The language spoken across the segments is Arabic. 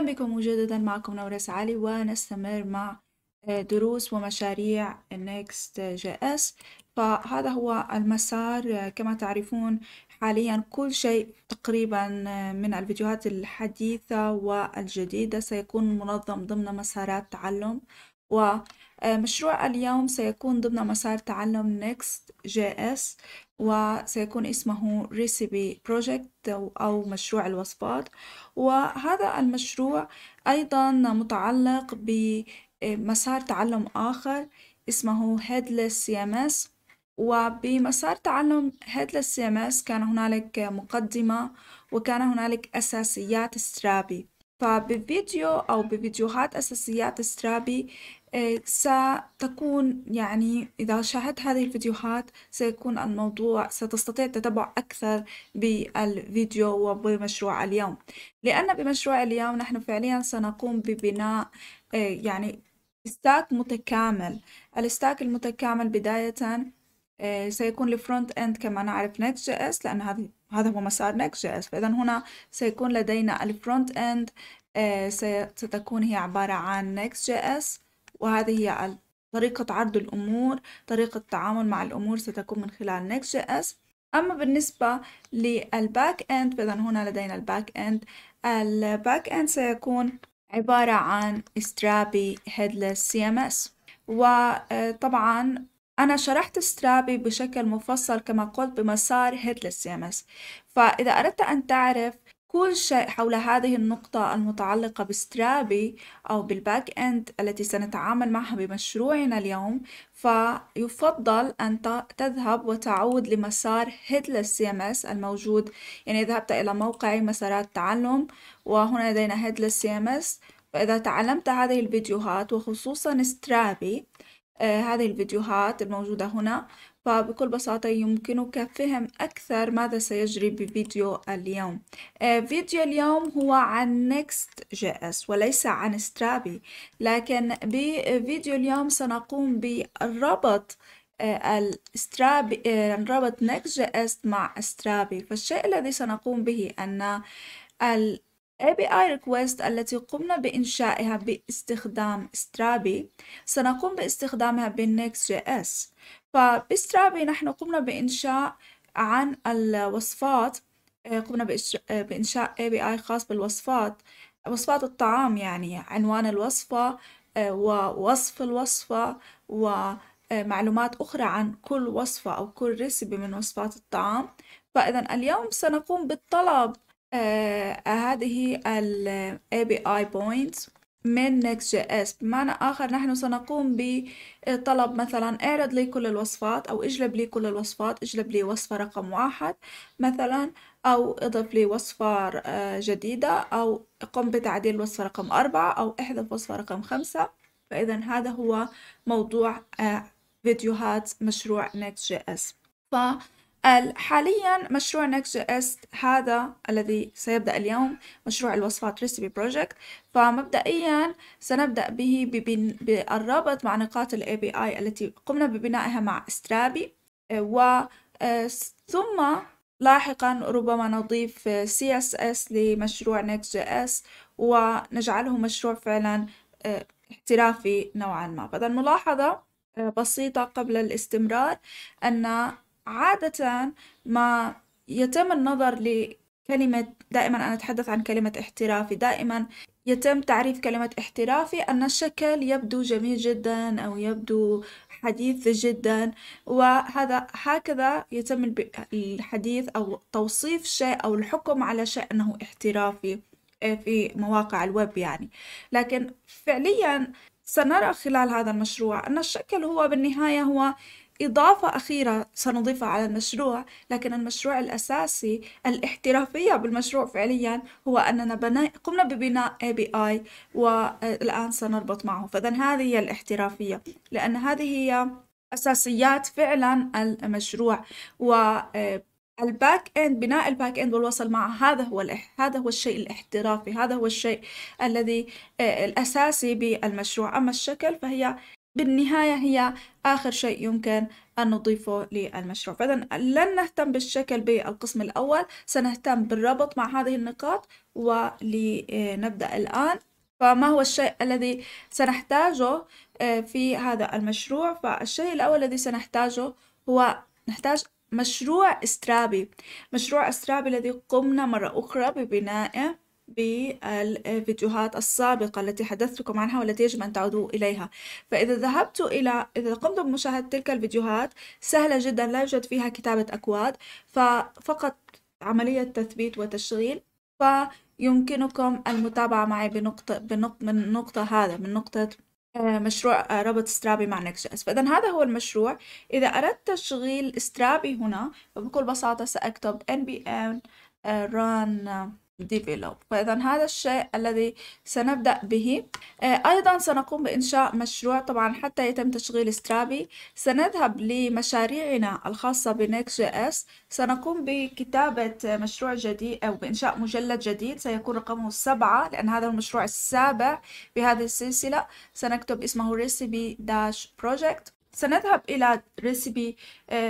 أهلا بكم مجددا معكم نورس علي ونستمر مع آه، دروس ومشاريع جي اس فهذا هو المسار آه، كما تعرفون حاليا كل شيء تقريبا آه، من الفيديوهات الحديثة والجديدة سيكون منظم ضمن مسارات تعلم و آه، مشروع اليوم سيكون ضمن مسار تعلم جي اس وسيكون اسمه ريسيبي بروجكت أو مشروع الوصفات وهذا المشروع أيضا متعلق بمسار آه، تعلم آخر اسمه هيدلس سي ام اس وبمسار تعلم ام اس كان هنالك مقدمة وكان هنالك أساسيات سترابي فبفيديو أو بفيديوهات أساسيات سترابي إيه، ستكون يعني إذا شاهدت هذه الفيديوهات سيكون الموضوع ستستطيع التتبع أكثر بالفيديو وبمشروع اليوم لأن بمشروع اليوم نحن فعليا سنقوم ببناء إيه، يعني ستاك متكامل الستاك المتكامل بداية إيه، سيكون لفرونت اند كما نعرف نكس جي اس لأن هذا هو مسار نكس جي اس فإذا هنا سيكون لدينا الفرونت اند ستكون هي عبارة عن نكس جي اس وهذه هي طريقة عرض الأمور طريقة التعامل مع الأمور ستكون من خلال نيكست جي اس أما بالنسبة للباك إند فإذا هنا لدينا الباك إند الباك إند سيكون عبارة عن سترابي هيدلس سي ام اس وطبعا أنا شرحت سترابي بشكل مفصل كما قلت بمسار هيدلس سي ام اس فإذا أردت أن تعرف كل شيء حول هذه النقطة المتعلقة بسترابي أو بالباك إند التي سنتعامل معها بمشروعنا اليوم فيفضل أن تذهب وتعود لمسار هيدلس سي ام اس الموجود يعني ذهبت إلى موقعي مسارات تعلم وهنا لدينا هيدلس سي ام اس فإذا تعلمت هذه الفيديوهات وخصوصا سترابي آه هذه الفيديوهات الموجودة هنا فبكل بساطة يمكنك فهم أكثر ماذا سيجري بفيديو اليوم آه، فيديو اليوم هو عن جي اس وليس عن سترابي لكن بفيديو اليوم سنقوم بالربط آه، السترابي آه، ربط نكست جي اس مع سترابي فالشيء الذي سنقوم به أن ال API request التي قمنا بإنشائها باستخدام سترابي سنقوم باستخدامها بالنكست جي اس فبسترابي نحن قمنا بإنشاء عن الوصفات آه، قمنا آه، بإنشاء API خاص بالوصفات وصفات الطعام يعني عنوان الوصفة آه، ووصف الوصفة ومعلومات أخرى عن كل وصفة أو كل ريسبي من وصفات الطعام فإذا اليوم سنقوم بالطلب هذه ال API points من جي اس بمعنى آخر نحن سنقوم بطلب مثلا اعرض لي كل الوصفات أو اجلب لي كل الوصفات اجلب لي وصفة رقم واحد مثلا أو اضف لي وصفة آه، جديدة أو قم بتعديل وصفة رقم أربعة أو احذف وصفة رقم خمسة فإذا هذا هو موضوع آه، فيديوهات مشروع جي اس ف حاليا مشروع نكست جي اس هذا الذي سيبدأ اليوم مشروع الوصفات ريسبي بروجكت فمبدئيا سنبدأ به بالرابط مع نقاط الاي بي اي التي قمنا ببنائها مع استرابي و آه، ثم لاحقا ربما نضيف سي اس اس لمشروع نكست جي اس ونجعله مشروع فعلا آه، احترافي نوعا ما بدل ملاحظة آه، بسيطة قبل الاستمرار أن عادة ما يتم النظر لكلمة دائما أنا أتحدث عن كلمة احترافي دائما يتم تعريف كلمة احترافي أن الشكل يبدو جميل جدا أو يبدو حديث جدا وهذا هكذا يتم الحديث أو توصيف شيء أو الحكم على شيء أنه احترافي في مواقع الويب يعني لكن فعليا سنرى خلال هذا المشروع أن الشكل هو بالنهاية هو إضافة أخيرة سنضيفها على المشروع لكن المشروع الأساسي الاحترافية بالمشروع فعليا هو أننا بنا... قمنا ببناء API والآن سنربط معه فإذا هذه هي الاحترافية لأن هذه هي أساسيات فعلا المشروع و آه، الباك اند بناء الباك اند والوصل معه هذا هو هذا هو الشيء الاحترافي هذا هو الشيء الذي آه، الاساسي بالمشروع اما الشكل فهي بالنهاية هي آخر شيء يمكن أن نضيفه للمشروع فإذا لن نهتم بالشكل بالقسم الأول سنهتم بالربط مع هذه النقاط ولنبدأ الآن فما هو الشيء الذي سنحتاجه آه، في هذا المشروع فالشيء الأول الذي سنحتاجه هو نحتاج مشروع استرابي مشروع استرابي الذي قمنا مرة أخرى ببنائه بالفيديوهات السابقة التي حدثتكم عنها والتي يجب أن تعودوا إليها فإذا ذهبت إلى إذا قمت بمشاهدة تلك الفيديوهات سهلة جدا لا يوجد فيها كتابة أكواد ففقط عملية تثبيت وتشغيل فيمكنكم المتابعة معي بنقطة, بنقطة من نقطة هذا من نقطة آه، مشروع آه، ربط سترابي مع نكس جي اس فاذا هذا هو المشروع اذا اردت تشغيل سترابي هنا فبكل بساطه ساكتب NBN آه، run develop فإذا هذا الشيء الذي سنبدأ به آه، أيضا سنقوم بإنشاء مشروع طبعا حتى يتم تشغيل سترابي سنذهب لمشاريعنا الخاصة بنيكس جي اس سنقوم بكتابة مشروع جديد أو بإنشاء مجلد جديد سيكون رقمه سبعة لأن هذا المشروع السابع بهذه السلسلة سنكتب اسمه recipe داش project سنذهب إلى recipe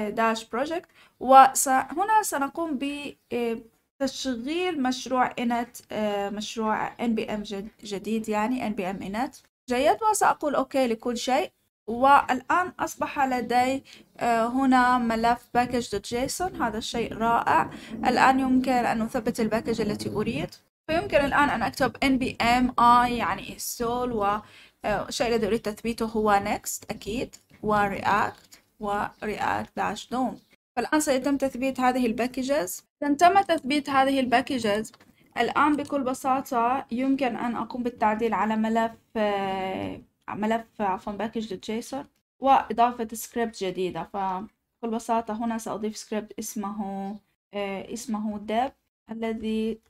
داش project وهنا سنقوم ب آه، تشغيل مشروع إنت آه، مشروع ان بي ام جديد يعني ان بي ام إنت جيد وسأقول أوكي لكل شيء والآن أصبح لدي آه، هنا ملف باكج دوت جيسون هذا الشيء رائع الآن يمكن أن أثبت الباكج التي أريد فيمكن الآن أن أكتب ام اي يعني install والشيء آه، الذي أريد تثبيته هو next أكيد و react و react-dom فالآن سيتم تثبيت هذه الباكجز إذا تم تثبيت هذه الباكجز الآن بكل بساطة يمكن أن أقوم بالتعديل على ملف آه، ملف عفوا باكيج جيسون وإضافة سكريبت جديدة فبكل بساطة هنا سأضيف سكريبت اسمه آه، اسمه dev الذي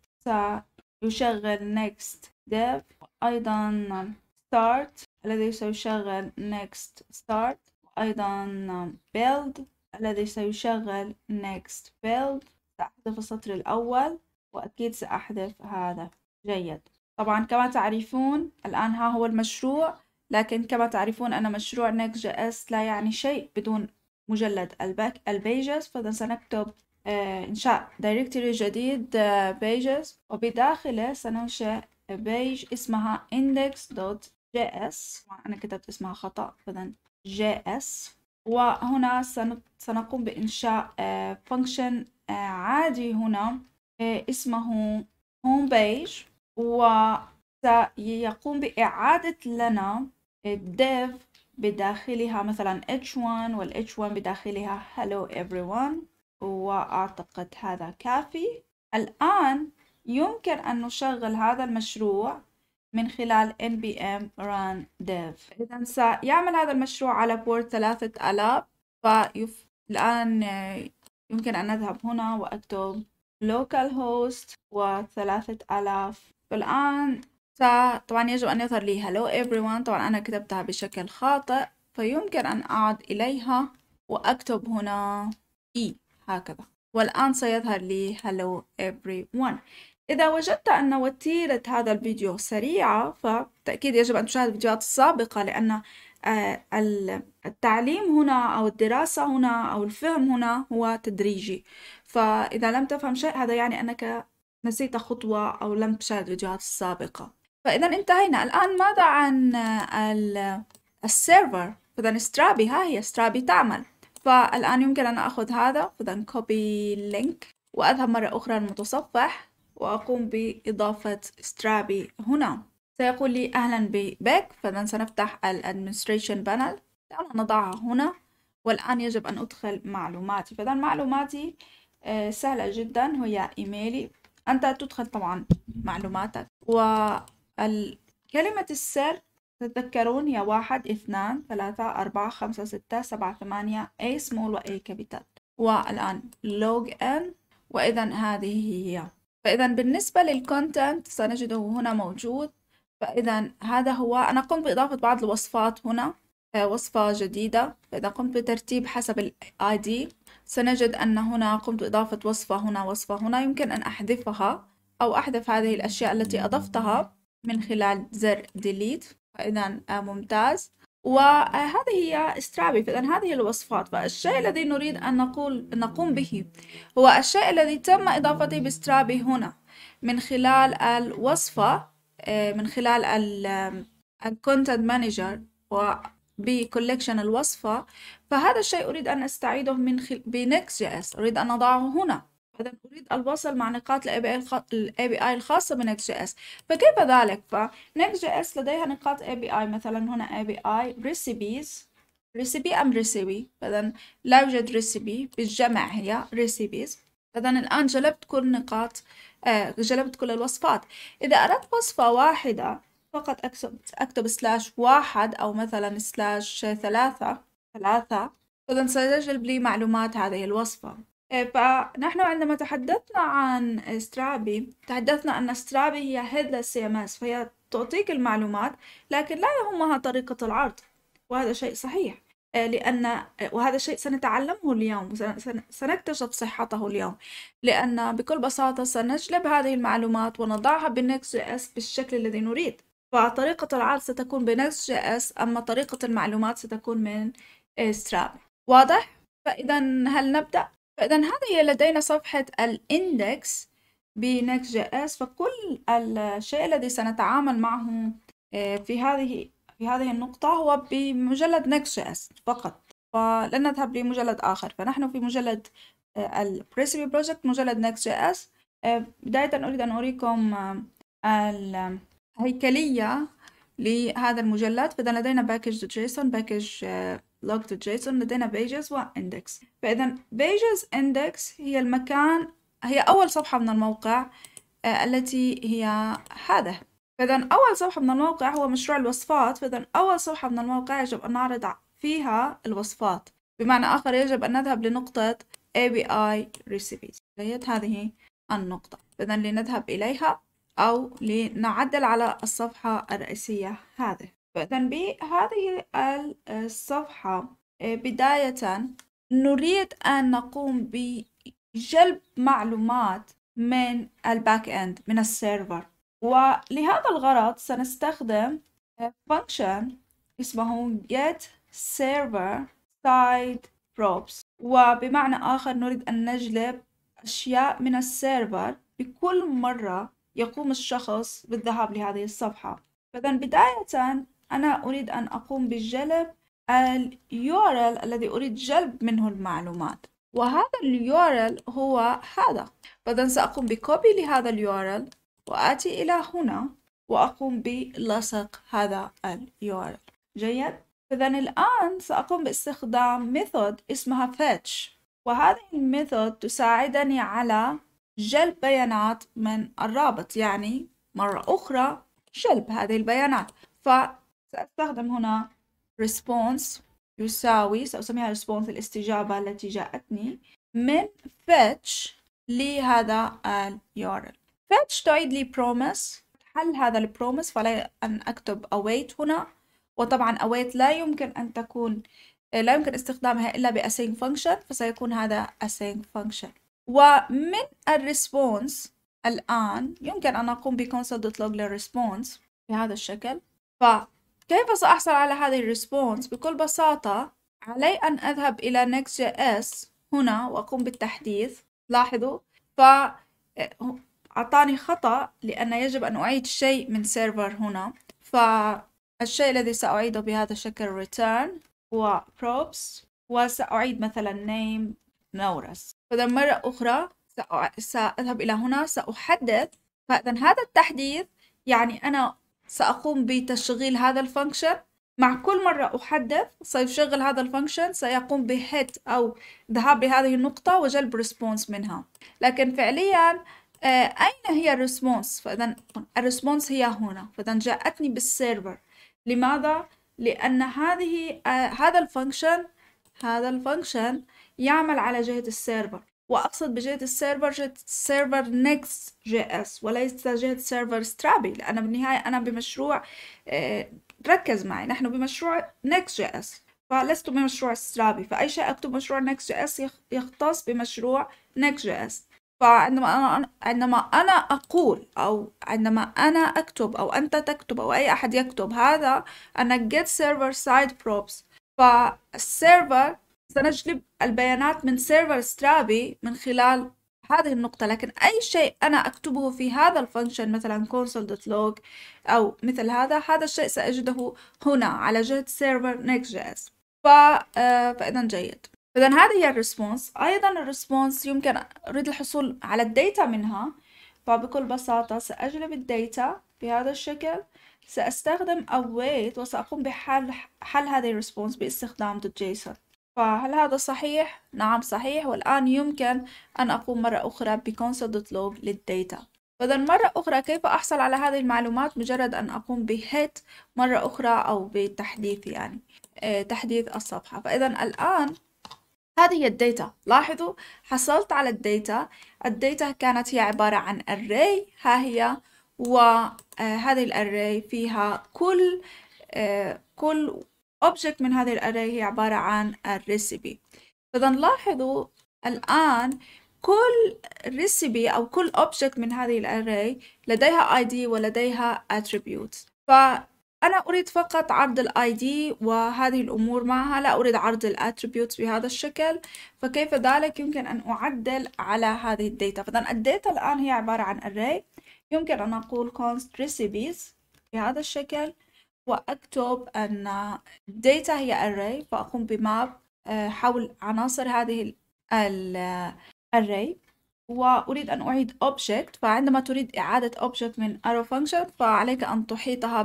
سيشغل next dev وأيضا start الذي سيشغل next start وأيضا build الذي سيشغل next build سأحذف السطر الأول وأكيد سأحذف هذا جيد طبعا كما تعرفون الآن ها هو المشروع لكن كما تعرفون أن مشروع next JS لا يعني شيء بدون مجلد الباك البيجز فإذا سنكتب آه، إنشاء دايركتوري جديد بيجز آه، وبداخله سننشئ بيج اسمها index.js أنا كتبت اسمها خطأ فإذا JS وهنا سنقوم بإنشاء فانكشن آه، آه، عادي هنا آه، اسمه هوم بيج وسيقوم بإعادة لنا dev بداخلها مثلا h1 وال h1 بداخلها hello everyone وأعتقد هذا كافي الآن يمكن أن نشغل هذا المشروع من خلال npm run dev إذا سيعمل هذا المشروع على بورت 3000 فيف... الآن آه، يمكن أن أذهب هنا وأكتب local host و 3000 فالآن طبعا يجب أن يظهر لي hello everyone طبعا أنا كتبتها بشكل خاطئ فيمكن أن أعد إليها وأكتب هنا E هكذا والآن سيظهر لي hello everyone إذا وجدت أن وتيرة هذا الفيديو سريعة فبالتأكيد يجب أن تشاهد الفيديوهات السابقة لأن آه، التعليم هنا أو الدراسة هنا أو الفهم هنا هو تدريجي فإذا لم تفهم شيء هذا يعني أنك نسيت خطوة أو لم تشاهد الفيديوهات السابقة فإذا انتهينا الآن ماذا عن آه، السيرفر فإذا سترابي ها هي سترابي تعمل فالآن يمكن أن أخذ هذا فإذا كوبي لينك وأذهب مرة أخرى للمتصفح وأقوم بإضافة سترابي هنا سيقول لي أهلا بك فإذا سنفتح الأدمنستريشن بانل دعنا نضعها هنا والآن يجب أن أدخل معلوماتي فإذا معلوماتي آه، سهلة جدا هي إيميلي أنت تدخل طبعا معلوماتك وكلمة السر تتذكرون هي واحد اثنان ثلاثة أربعة خمسة ستة سبعة ثمانية A small و A capital والآن log in وإذا هذه هي فإذا بالنسبة للكونتنت سنجده هنا موجود فإذا هذا هو أنا قمت بإضافة بعض الوصفات هنا آه، وصفة جديدة فإذا قمت بترتيب حسب ال ID سنجد أن هنا قمت بإضافة وصفة هنا وصفة هنا يمكن أن أحذفها أو أحذف هذه الأشياء التي أضفتها من خلال زر delete فإذا آه، ممتاز وهذه هي استرابي فإذا هذه الوصفات فالشيء نعم. الذي نريد أن نقول نقوم به هو الشيء الذي تم إضافته باسترابي هنا من خلال الوصفة آه، من خلال الكونتنت مانجر بكولكشن الوصفة فهذا الشيء أريد أن أستعيده من خل... بنكس جي اس أريد أن أضعه هنا إذا أريد الوصل مع نقاط ال اي الخاصة جي Next.js فكيف ذلك؟ جي Next.js لديها نقاط اي مثلا هنا اي recipes recipe أم recipe إذا لا يوجد recipe بالجمع هي recipes إذا الآن جلبت كل نقاط آه جلبت كل الوصفات إذا أردت وصفة واحدة فقط أكتب, أكتب سلاش واحد أو مثلا سلاش ثلاثة ثلاثة إذا سيجلب لي معلومات هذه الوصفة إيه، فنحن عندما تحدثنا عن سترابي تحدثنا أن سترابي هي هيدلس سي ام اس فهي تعطيك المعلومات لكن لا يهمها طريقة العرض وهذا شيء صحيح إيه، لأن وهذا شيء سنتعلمه اليوم سنكتشف صحته اليوم لأن بكل بساطة سنجلب هذه المعلومات ونضعها بنكست جي اس بالشكل الذي نريد فطريقة العرض ستكون بنكست جي اس أما طريقة المعلومات ستكون من إيه، سترابي واضح؟ فإذا هل نبدأ؟ فإذا هذه هي لدينا صفحة الإندكس بنكس جي اس فكل الشيء الذي سنتعامل معه آه، في هذه في هذه النقطة هو بمجلد نكس جي اس فقط فلن نذهب لمجلد آخر فنحن في مجلد آه، البريسيبي بروجكت مجلد نكس جي اس آه، بداية أريد أن أريكم الهيكلية لهذا المجلد فإذا لدينا باكج جيسون باكج log to JSON لدينا pages و index فإذا pages index هي المكان هي أول صفحة من الموقع آه، التي هي هذا فإذا أول صفحة من الموقع هو مشروع الوصفات فإذا أول صفحة من الموقع يجب أن نعرض فيها الوصفات بمعنى آخر يجب أن نذهب لنقطة API recipes فهي هذه النقطة إذا لنذهب إليها أو لنعدل على الصفحة الرئيسية هذه فإذا بهذه الصفحة آه، بداية نريد أن نقوم بجلب معلومات من الباك إند من السيرفر ولهذا الغرض سنستخدم آه، function اسمه get server side props وبمعنى آخر نريد أن نجلب أشياء من السيرفر بكل مرة يقوم الشخص بالذهاب لهذه الصفحة فإذا بداية أنا أريد أن أقوم بجلب الـ URL الذي أريد جلب منه المعلومات وهذا الـ URL هو هذا فإذا سأقوم بكوبي لهذا الـ URL وآتي إلى هنا وأقوم بلصق هذا الـ URL جيد فإذا الآن سأقوم باستخدام method اسمها fetch وهذه الميثود تساعدني على جلب بيانات من الرابط يعني مرة أخرى جلب هذه البيانات سأستخدم هنا response يساوي سأسميها response الاستجابة التي جاءتني من fetch لهذا ال URL fetch تعيد لي promise حل هذا البروميس فعلي أن أكتب await هنا وطبعا await لا يمكن أن تكون لا يمكن استخدامها إلا ب async function فسيكون هذا async function ومن الريسبونس الآن يمكن أن أقوم ب console.log للريسبونس بهذا الشكل ف كيف سأحصل على هذه الريسبونس؟ بكل بساطة علي أن أذهب إلى Next.js هنا وأقوم بالتحديث لاحظوا ف أعطاني خطأ لأن يجب أن أعيد شيء من سيرفر هنا فالشيء الذي سأعيده بهذا الشكل return هو props وسأعيد مثلا name نورس فإذا مرة أخرى سأذهب إلى هنا سأحدث فإذا هذا التحديث يعني أنا سأقوم بتشغيل هذا الفانكشن مع كل مرة أحدث سيشغل هذا الفانكشن سيقوم بهيت أو ذهاب لهذه النقطة وجلب ريسبونس منها لكن فعليا آه، أين هي الريسبونس؟ فإذا الريسبونس هي هنا فإذا جاءتني بالسيرفر لماذا؟ لأن هذه آه، هذا الفانكشن هذا الفانكشن يعمل على جهة السيرفر وأقصد بجهة السيرفر جهة السيرفر نيكست جي اس وليس جهة سيرفر سترابي لأن بالنهاية أنا بمشروع آه، ركز معي نحن بمشروع نيكست جي اس فلست بمشروع سترابي فأي شيء أكتب مشروع نيكست جي اس يختص بمشروع نيكست جي اس فعندما أنا عندما أنا أقول أو عندما أنا أكتب أو أنت تكتب أو أي أحد يكتب هذا أنا get server side props فالسيرفر سنجلب البيانات من سيرفر سترابي من خلال هذه النقطة لكن أي شيء أنا أكتبه في هذا الفانكشن مثلا console.log أو مثل هذا هذا الشيء سأجده هنا على جهة سيرفر Next.js آه، فإذا جيد إذا هذه هي الريسبونس أيضا الريسبونس يمكن أريد الحصول على الداتا منها فبكل بساطة سأجلب الداتا بهذا الشكل سأستخدم await وسأقوم بحل حل هذه الريسبونس باستخدام .json فهل هذا صحيح؟ نعم صحيح والآن يمكن أن أقوم مرة أخرى بConsole log للداتا إذا مرة أخرى كيف أحصل على هذه المعلومات مجرد أن أقوم بهيت مرة أخرى أو بتحديث يعني آه، تحديث الصفحة فإذا الآن هذه هي الديتا لاحظوا حصلت على الديتا الديتا كانت هي عبارة عن array ها هي وهذه آه، الاري فيها كل آه، كل object من هذه الأري هي عبارة عن الريسيبي فإذا لاحظوا الآن كل ريسيبي أو كل object من هذه الأري لديها ID ولديها attributes فأنا أريد فقط عرض ال ID وهذه الأمور معها لا أريد عرض ال attributes بهذا الشكل فكيف ذلك يمكن أن أعدل على هذه الداتا فإذا الداتا الآن هي عبارة عن array يمكن أن أقول const recipes بهذا الشكل وأكتب أن data هي array فأقوم بماب آه، حول عناصر هذه ال array وأريد أن أعيد object فعندما تريد إعادة object من arrow function فعليك أن تحيطها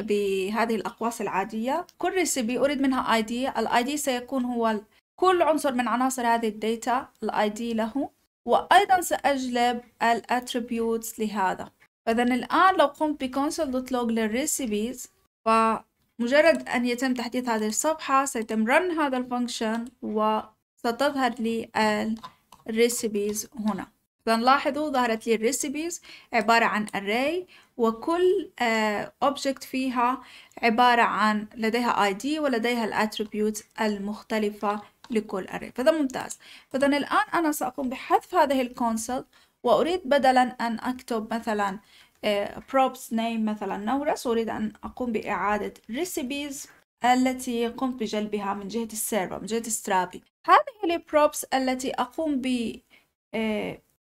بهذه الأقواس العادية كل recipe أريد منها id ال id سيكون هو كل عنصر من عناصر هذه الداتا ال id له وأيضا سأجلب ال attributes لهذا فإذا الآن لو قمت بconsole.log للrecipes فمجرد أن يتم تحديث هذه الصفحة سيتم رن هذا الفانكشن وستظهر لي الrecipes هنا إذا لاحظوا ظهرت لي الrecipes عبارة عن array وكل آه، object فيها عبارة عن لديها id ولديها الattributes المختلفة لكل array فذا ممتاز فذا الآن أنا سأقوم بحذف هذه الكونسول وأريد بدلا أن أكتب مثلا آه، props name مثلا نورس أريد أن أقوم بإعادة recipes التي قمت بجلبها من جهة السيرفر من جهة سترابي هذه البروبس التي أقوم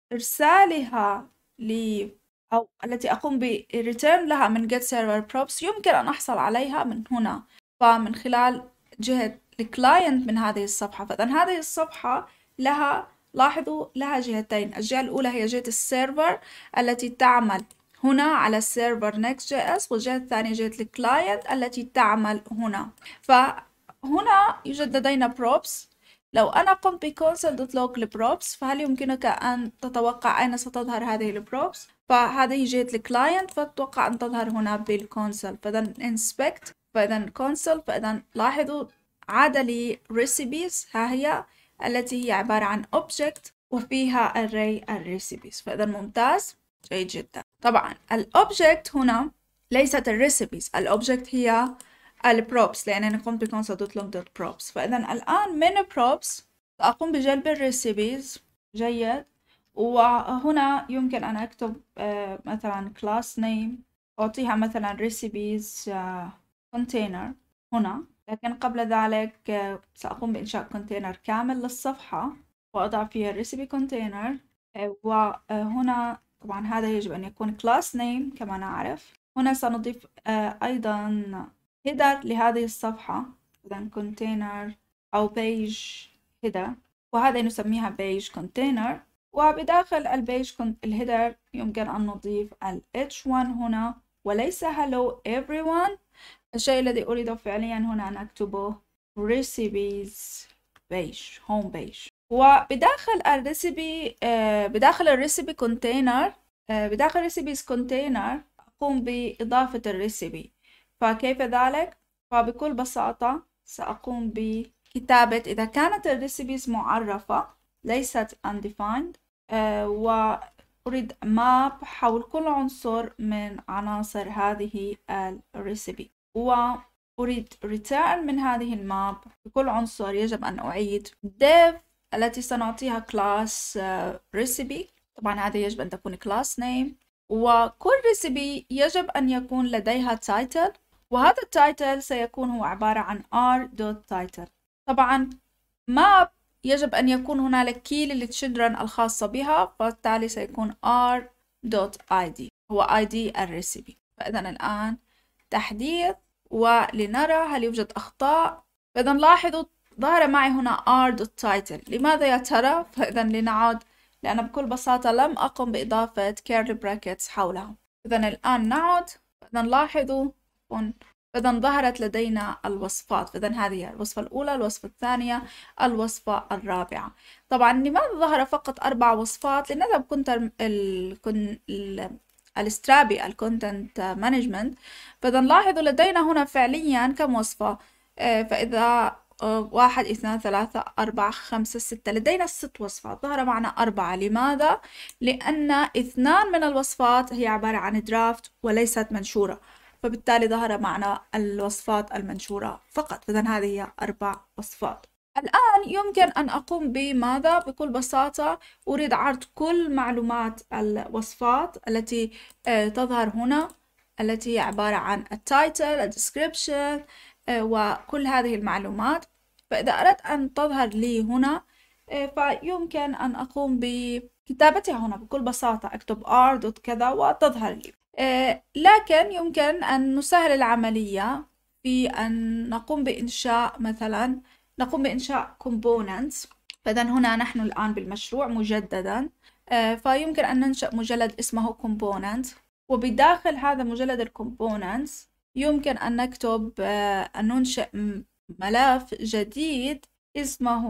بإرسالها آه، ل أو التي أقوم بريتيرن لها من get server props يمكن أن أحصل عليها من هنا فمن خلال جهة الكلاينت من هذه الصفحة فإذا هذه الصفحة لها لاحظوا لها جهتين الجهة الأولى هي جهة السيرفر التي تعمل هنا على السيرفر نيكست جي اس والجهة الثانية جهة الكلاينت التي تعمل هنا فهنا يوجد لدينا بروبس لو أنا قمت لوك لبروبس فهل يمكنك أن تتوقع أين ستظهر هذه البروبس؟ فهذه جهة الكلاينت فتوقع أن تظهر هنا بالكونسل فإذا inspect فإذا console فإذا لاحظوا عاد لي ريسيبيز ها هي التي هي عبارة عن object وفيها array الريسيبيز فإذا ممتاز جيد جدا طبعا الأوبجكت هنا ليست الريسيبيز الأوبجكت هي البروبس لأنني قمت بكون دوت دوت بروبس فإذا الآن من بروبس أقوم بجلب الريسيبيز جيد وهنا يمكن أن أكتب آه، مثلا class name أعطيها مثلا recipes آه، container هنا لكن قبل ذلك آه، سأقوم بإنشاء كونتينر كامل للصفحة وأضع فيه الريسيبي كونتينر وهنا طبعا هذا يجب أن يكون كلاس نيم كما نعرف هنا سنضيف آه، أيضا هيدر لهذه الصفحة إذا كونتينر أو بيج هيدر وهذا نسميها بيج كونتينر وبداخل البيج الهيدر يمكن أن نضيف ال H1 هنا وليس hello everyone الشيء الذي أريد فعليا هنا أن أكتبه recipes page home page وبداخل الريسيبي آه، بداخل الريسيبي كونتينر آه، بداخل recipes كونتينر أقوم بإضافة الريسيبي فكيف ذلك؟ فبكل بساطة سأقوم بكتابة إذا كانت الريسيبيز معرفة ليست undefined آه، وأريد ماب حول كل عنصر من عناصر هذه الريسيبي وأريد ريتيرن من هذه الماب لكل عنصر يجب أن أعيد div التي سنعطيها class uh, recipe طبعا هذا يجب أن تكون class name وكل recipe يجب أن يكون لديها تايتل وهذا التايتل سيكون هو عبارة عن r.title طبعا map يجب أن يكون هنالك key للتشدرن الخاصة بها فبالتالي سيكون r.id هو id الريسيبي فإذا الآن تحديث ولنرى هل يوجد أخطاء فإذا لاحظوا ظهر معي هنا title لماذا يا ترى؟ فإذا لنعود لأن بكل بساطة لم أقم بإضافة curly brackets حولها إذا الآن نعد إذا لاحظوا إذا ظهرت لدينا الوصفات إذا هذه الوصفة الأولى الوصفة الثانية الوصفة الرابعة طبعا لماذا ظهر فقط أربع وصفات لأن إذا كنت السترابي الكونتنت مانجمنت فإذا فنلاحظ لدينا هنا فعليا كم وصفة آه، فإذا آه، واحد اثنان ثلاثة أربعة خمسة ستة لدينا ست وصفات ظهر معنا أربعة لماذا؟ لأن اثنان من الوصفات هي عبارة عن درافت وليست منشورة فبالتالي ظهر معنا الوصفات المنشورة فقط إذا هذه هي أربع وصفات الآن يمكن أن أقوم بماذا؟ بكل بساطة أريد عرض كل معلومات الوصفات التي آه، تظهر هنا التي هي عبارة عن التايتل الديسكريبشن آه، وكل هذه المعلومات فإذا أردت أن تظهر لي هنا آه، فيمكن أن أقوم بكتابتها هنا بكل بساطة أكتب r دوت كذا وتظهر لي لكن يمكن أن نسهل العملية في أن نقوم بإنشاء مثلا نقوم بإنشاء components فإذا هنا نحن الآن بالمشروع مجددا آه، فيمكن أن ننشأ مجلد اسمه components وبداخل هذا مجلد الكومبوننتس يمكن أن نكتب آه، أن ننشئ ملف جديد اسمه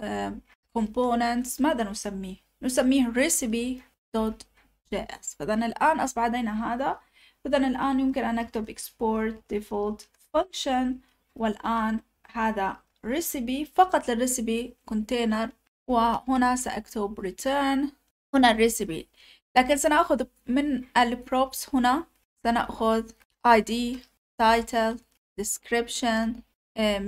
آه، components ماذا نسميه؟ نسميه recipe.js فإذا الآن أصبح لدينا هذا فإذا الآن يمكن أن نكتب export default function والآن هذا recipe فقط للريسيبي container وهنا سأكتب return هنا الريسيبي لكن سنأخذ من البروبس هنا سنأخذ ID title description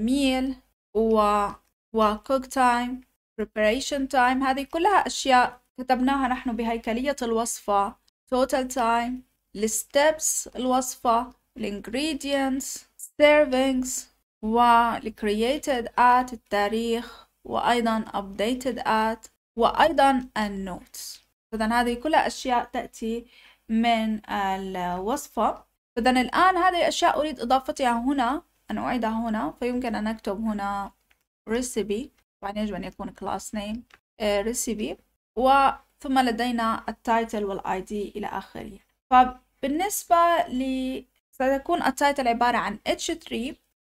meal و و cook time preparation time هذه كلها أشياء كتبناها نحن بهيكلية الوصفة total time الستبس الوصفة الانجريدينتس servings والcreated at التاريخ وأيضا updated at وأيضا النوتس إذا هذه كلها أشياء تأتي من الوصفة إذا الآن هذه أشياء أريد إضافتها هنا أن أعيدها هنا فيمكن أن أكتب هنا recipe طبعا يجب أن يكون class name آه، recipe وثم لدينا التايتل والآيدي إلى آخره فبالنسبة ل سيكون التايتل عبارة عن H3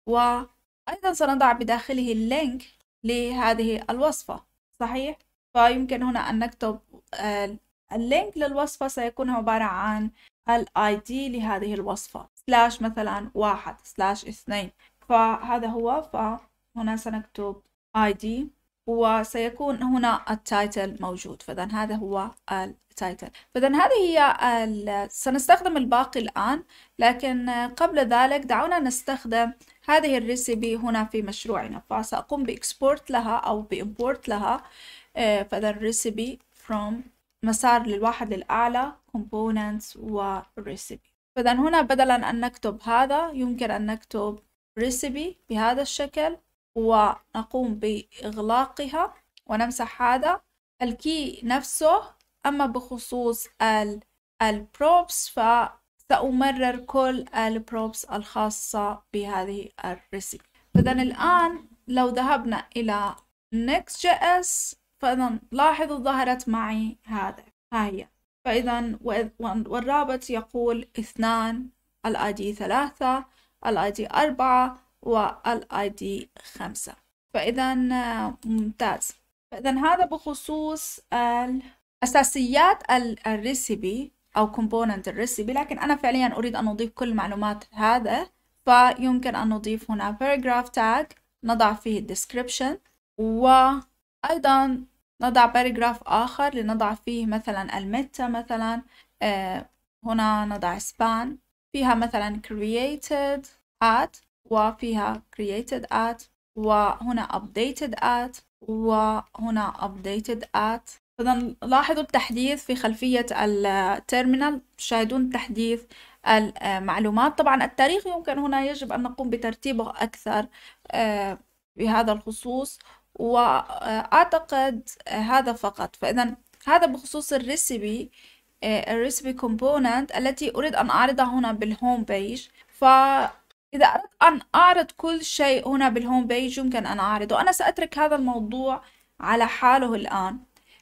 وأيضا سنضع بداخله اللينك لهذه الوصفة صحيح؟ فيمكن هنا أن نكتب آه، اللينك للوصفة سيكون عبارة عن الاي دي لهذه الوصفة سلاش مثلا واحد سلاش اثنين فهذا هو فهنا سنكتب اي دي وسيكون هنا التايتل موجود فإذا هذا هو التايتل فإذا هذه هي سنستخدم الباقي الآن لكن قبل ذلك دعونا نستخدم هذه الريسيبي هنا في مشروعنا فسأقوم بإكسبورت لها أو بإمبورت لها آه، فإذا الريسيبي فروم مسار للواحد للأعلى كومبوننتس وريسيبي فإذا هنا بدلا أن نكتب هذا يمكن أن نكتب ريسيبي بهذا الشكل ونقوم بإغلاقها ونمسح هذا الكي نفسه أما بخصوص ال البروبس فسأمرر كل البروبس الخاصة بهذه الريسيبي إذا الآن لو ذهبنا إلى Next.js فإذا لاحظوا ظهرت معي هذا ها هي فإذا والرابط يقول اثنان الآي دي ثلاثة الآي دي أربعة والاي دي خمسة فاذا آه، ممتاز فاذا هذا بخصوص اساسيات الريسيبي او كومبوننت الريسيبي لكن انا فعليا اريد ان اضيف كل معلومات هذا فيمكن ان نضيف هنا paragraph tag نضع فيه description وايضا نضع paragraph اخر لنضع فيه مثلا الميتا مثلا آه، هنا نضع span فيها مثلا created at وفيها created at وهنا updated at وهنا updated at إذا لاحظوا التحديث في خلفية التيرمينال تشاهدون تحديث المعلومات طبعا التاريخ يمكن هنا يجب أن نقوم بترتيبه أكثر آه، بهذا الخصوص وأعتقد هذا فقط فإذا هذا بخصوص الريسيبي آه، الريسيبي كومبوننت التي أريد أن أعرضها هنا بالهوم بيج ف إذا أردت أن أعرض كل شيء هنا بالهوم بيج يمكن أن أعرضه أنا سأترك هذا الموضوع على حاله الآن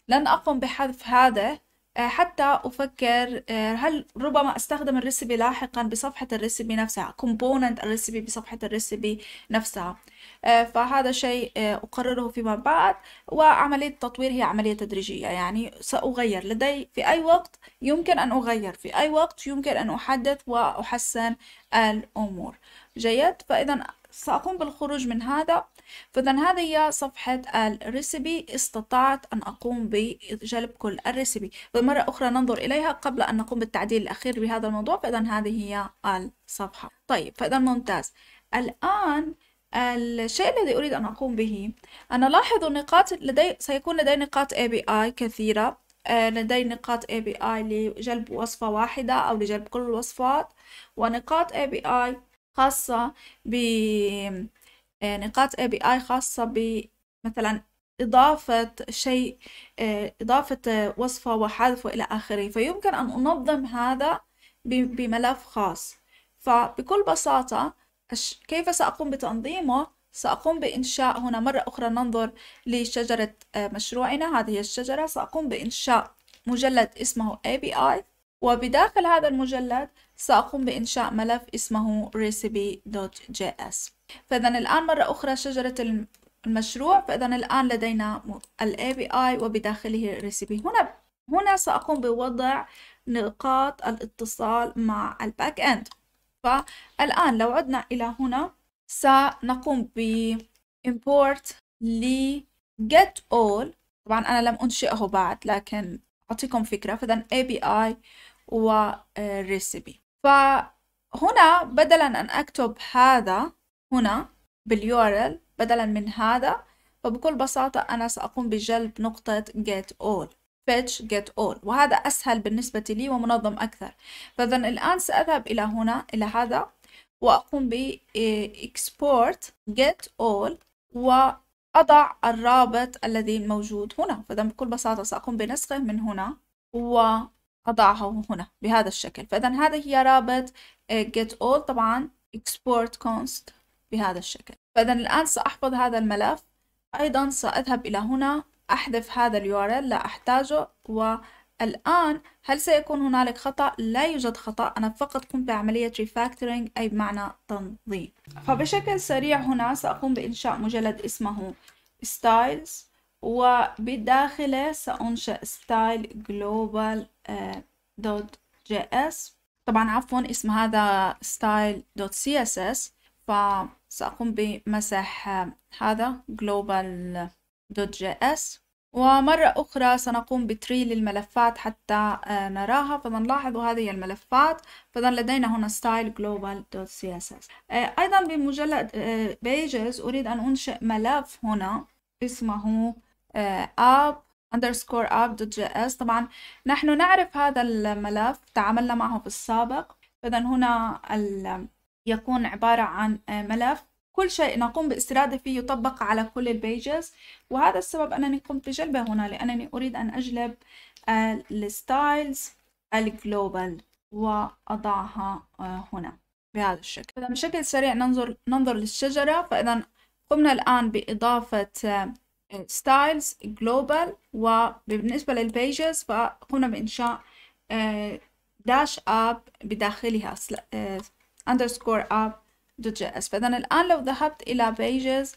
لن أقوم بحذف هذا آه، حتى أفكر آه، هل ربما أستخدم الريسبي لاحقا بصفحة الريسبي نفسها كومبوننت الريسبي بصفحة الريسبي نفسها آه، فهذا شيء أقرره فيما بعد وعملية التطوير هي عملية تدريجية يعني سأغير لدي في أي وقت يمكن أن أغير في أي وقت يمكن أن أحدث وأحسن الأمور جيد فإذا سأقوم بالخروج من هذا فإذا هذه هي صفحة الريسبي استطعت أن أقوم بجلب كل الريسبي ومرة أخرى ننظر إليها قبل أن نقوم بالتعديل الأخير بهذا الموضوع فإذا هذه هي الصفحة طيب فإذا ممتاز الآن الشيء الذي أريد أن أقوم به أنا لاحظ نقاط لدي سيكون لدي نقاط ABI كثيرة آه، لدي نقاط ABI لجلب وصفة واحدة أو لجلب كل الوصفات ونقاط ABI خاصة بنقاط آه، اي بي اي خاصة بمثلا إضافة شيء آه، إضافة آه، وصفة وحذف إلى آخره فيمكن أن أنظم هذا بملف خاص فبكل بساطة كيف سأقوم بتنظيمه سأقوم بإنشاء هنا مرة أخرى ننظر لشجرة مشروعنا هذه الشجرة سأقوم بإنشاء مجلد اسمه API وبداخل هذا المجلد سأقوم بإنشاء ملف اسمه recipe.js فإذا الآن مرة أخرى شجرة المشروع فإذا الآن لدينا الـ API وبداخله recipe هنا هنا سأقوم بوضع نقاط الاتصال مع الباك إند فالآن لو عدنا إلى هنا سنقوم ب import ل get all طبعا أنا لم أنشئه بعد لكن أعطيكم فكرة فإذا API و آه، recipe فهنا بدلا أن أكتب هذا هنا باليورل بدلا من هذا فبكل بساطة أنا سأقوم بجلب نقطة get all fetch get all وهذا أسهل بالنسبة لي ومنظم أكثر فإذا الآن سأذهب إلى هنا إلى هذا وأقوم ب export get all وأضع الرابط الذي موجود هنا فإذا بكل بساطة سأقوم بنسخه من هنا و أضعه هنا بهذا الشكل فإذا هذا هي رابط آه، get all طبعا export const بهذا الشكل فإذا الآن سأحفظ هذا الملف أيضا سأذهب إلى هنا أحذف هذا URL لا أحتاجه والآن هل سيكون هنالك خطأ؟ لا يوجد خطأ أنا فقط قمت بعملية refactoring أي بمعنى تنظيم فبشكل سريع هنا سأقوم بإنشاء مجلد اسمه styles وبداخله سأنشئ ستايل جلوبال آه، دوت جي اس طبعا عفوا اسم هذا ستايل دوت سي اس اس فسأقوم بمسح آه، هذا جلوبال آه، دوت جي اس ومرة أخرى سنقوم بتريل الملفات حتى نراها فنلاحظ هذه الملفات فإذا لدينا هنا style .css أيضا بمجلد pages أريد أن أنشئ ملف هنا اسمه آه، اب underscore app.js طبعا نحن نعرف هذا الملف تعاملنا معه في السابق فإذا هنا يكون عبارة عن ملف كل شيء نقوم باستراده فيه يطبق على كل البيجز وهذا السبب أنني قمت بجلبه هنا لأنني أريد أن أجلب آه، الستايلز الجلوبال وأضعها آه، هنا بهذا الشكل فإذا بشكل سريع ننظر ننظر للشجرة فإذا قمنا الآن بإضافة ستايلز جلوبال وبالنسبة للبيجز فقمنا بإنشاء داش آه، اب بداخلها اندرسكور اب آه، دوت جي اس فإذا الآن لو ذهبت إلى بيجز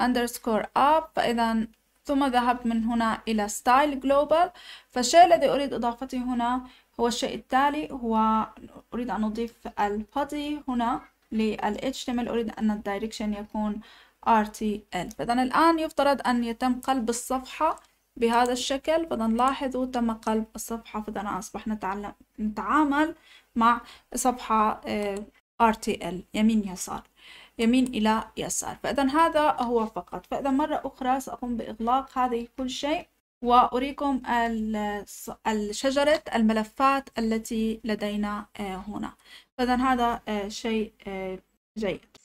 اندرسكور اب فإذا ثم ذهبت من هنا إلى ستايل جلوبال فالشيء الذي أريد إضافته هنا هو الشيء التالي هو أريد أن أضيف البادي هنا لل HTML أريد أن الدايركشن يكون RTL فإذا الآن يفترض أن يتم قلب الصفحة بهذا الشكل فإذا لاحظوا تم قلب الصفحة فإذا أصبح نتعلم نتعامل مع صفحة آه، RTL يمين يسار يمين إلى يسار فإذا هذا هو فقط فإذا مرة أخرى سأقوم بإغلاق هذه كل شيء وأريكم شجرة الملفات التي لدينا آه، هنا فإذا هذا آه، شيء جيد